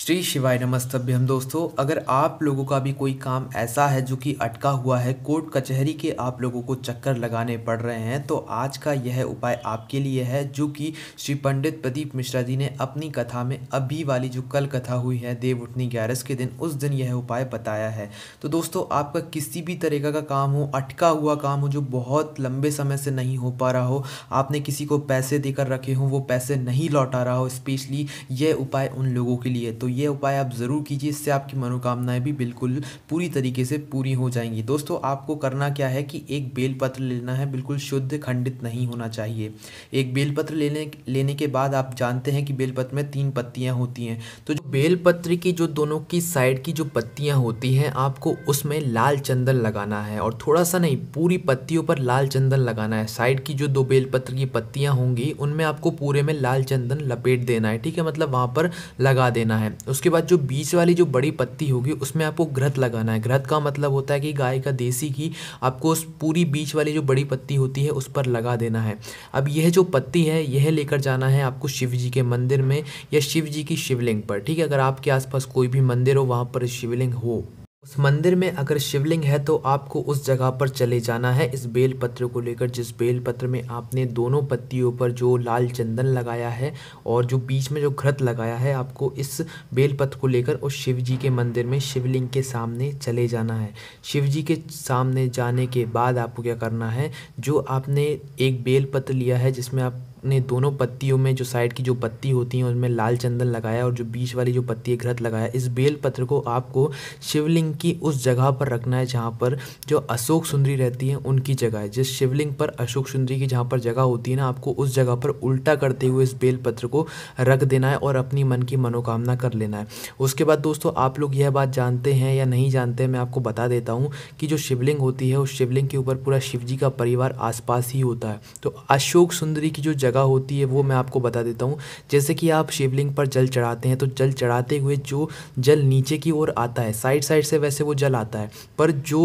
श्री शिवाय नमस्तभ्यम दोस्तों अगर आप लोगों का भी कोई काम ऐसा है जो कि अटका हुआ है कोर्ट कचहरी के आप लोगों को चक्कर लगाने पड़ रहे हैं तो आज का यह उपाय आपके लिए है जो कि श्री पंडित प्रदीप मिश्रा जी ने अपनी कथा में अभी वाली जो कल कथा हुई है देव उठनी ग्यारस के दिन उस दिन यह उपाय बताया है तो दोस्तों आपका किसी भी तरीका का काम हो अटका हुआ काम हो जो बहुत लंबे समय से नहीं हो पा रहा हो आपने किसी को पैसे देकर रखे हों वो पैसे नहीं लौटा रहा हो स्पेशली यह उपाय उन लोगों के लिए तो ये उपाय आप ज़रूर कीजिए इससे आपकी मनोकामनाएं भी बिल्कुल पूरी तरीके से पूरी हो जाएंगी दोस्तों आपको करना क्या है कि एक बेलपत्र लेना है बिल्कुल शुद्ध खंडित नहीं होना चाहिए एक बेलपत्र लेने लेने के बाद आप जानते हैं कि बेलपत्र में तीन पत्तियाँ होती हैं तो जो बेलपत्र की जो दोनों की साइड की जो पत्तियाँ होती हैं आपको उसमें लाल चंदन लगाना है और थोड़ा सा नहीं पूरी पत्तियों पर लाल चंदन लगाना है साइड की जो दो बेलपत्र की पत्तियाँ होंगी उनमें आपको पूरे में लाल चंदन लपेट देना है ठीक है मतलब वहाँ पर लगा देना है उसके बाद जो बीच वाली जो बड़ी पत्ती होगी उसमें आपको ग्रत लगाना है ग्रत का मतलब होता है कि गाय का देसी घी आपको उस पूरी बीच वाली जो बड़ी पत्ती होती है उस पर लगा देना है अब यह जो पत्ती है यह लेकर जाना है आपको शिव जी के मंदिर में या शिव जी की शिवलिंग पर ठीक है अगर आपके आसपास कोई भी मंदिर हो वहाँ पर शिवलिंग हो उस मंदिर में अगर शिवलिंग है तो आपको उस जगह पर चले जाना है इस बेलपत्र को लेकर जिस बेलपत्र में आपने दोनों पत्तियों पर जो लाल चंदन लगाया है और जो बीच में जो घृत लगाया है आपको इस बेलपत्र को लेकर उस शिव जी के मंदिर में शिवलिंग के सामने चले जाना है शिव जी के सामने जाने के बाद आपको क्या करना है जो आपने एक बेलपत्र लिया है जिसमें आप ने दोनों पत्तियों में जो साइड की जो पत्ती होती है उनमें लाल चंदन लगाया और जो बीच वाली जो पत्ती है घृत लगाया इस बेल पत्र को आपको शिवलिंग की उस जगह पर रखना है जहाँ पर जो अशोक सुंदरी रहती है उनकी जगह है जिस शिवलिंग पर अशोक सुंदरी की जहाँ पर जगह होती है ना आपको उस जगह पर उल्टा करते हुए इस बेल पत्र को रख देना है और अपनी मन की मनोकामना कर लेना है उसके बाद दोस्तों आप लोग यह बात जानते हैं या नहीं जानते मैं आपको बता देता हूँ कि जो शिवलिंग होती है उस शिवलिंग के ऊपर पूरा शिवजी का परिवार आसपास ही होता है तो अशोक सुंदरी की जो जगह जगह होती है वो मैं आपको बता देता हूँ जैसे कि आप शिवलिंग पर जल चढ़ाते हैं तो जल चढ़ाते हुए जो जल नीचे की ओर आता है साइड साइड से वैसे वो जल आता है पर जो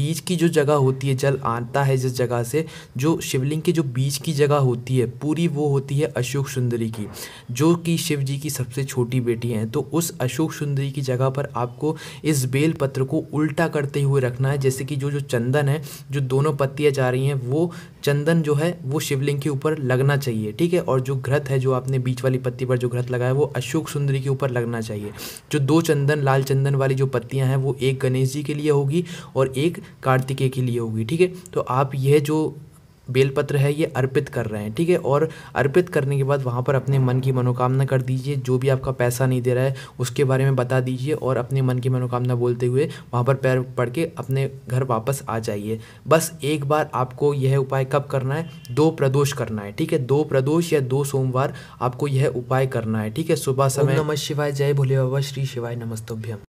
बीच की जो जगह होती है जल आता है जिस जगह से जो शिवलिंग की जो बीच की जगह होती है पूरी वो होती है अशोक सुंदरी की जो कि शिव जी की सबसे छोटी बेटी हैं तो उस अशोक सुंदरी की जगह पर आपको इस बेल पत्र को उल्टा करते हुए रखना है जैसे कि जो जो चंदन है जो दोनों पत्तियाँ जा रही हैं वो चंदन जो है वो शिवलिंग के ऊपर लगना चाहिए ठीक है और जो घृत है जो आपने बीच वाली पत्ती पर जो घृत लगाया वो अशोक सुंदरी के ऊपर लगना चाहिए जो दो चंदन लाल चंदन वाली जो पत्तियां हैं वो एक गणेश जी के लिए होगी और एक कार्तिकेय के लिए होगी ठीक है तो आप यह जो बेलपत्र है ये अर्पित कर रहे हैं ठीक है और अर्पित करने के बाद वहाँ पर अपने मन की मनोकामना कर दीजिए जो भी आपका पैसा नहीं दे रहा है उसके बारे में बता दीजिए और अपने मन की मनोकामना बोलते हुए वहाँ पर पैर पड़ के अपने घर वापस आ जाइए बस एक बार आपको यह उपाय कब करना है दो प्रदोष करना है ठीक है दो प्रदोष या दो सोमवार आपको यह उपाय करना है ठीक है सुबह समय नमस् शिवाय जय भोले बाबा श्री शिवाय नमस्तभ्यम